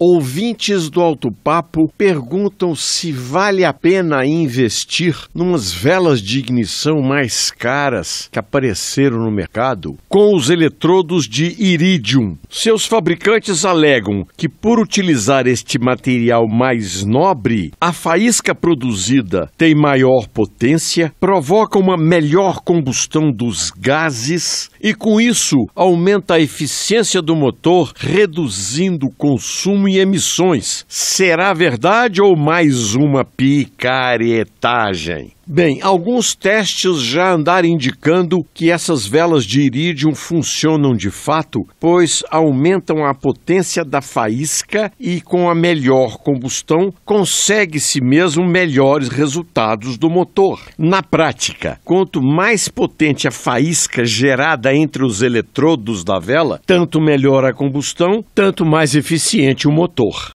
Ouvintes do Alto Papo perguntam se vale a pena investir numas velas de ignição mais caras que apareceram no mercado com os eletrodos de iridium. Seus fabricantes alegam que, por utilizar este material mais nobre, a faísca produzida tem maior potência, provoca uma melhor combustão dos gases e, com isso, aumenta a eficiência do motor, reduzindo o consumo em emissões. Será verdade ou mais uma picaretagem? Bem, alguns testes já andaram indicando que essas velas de irídio funcionam de fato, pois aumentam a potência da faísca e com a melhor combustão consegue-se mesmo melhores resultados do motor. Na prática, quanto mais potente a faísca gerada entre os eletrodos da vela, tanto melhor a combustão, tanto mais eficiente o motor.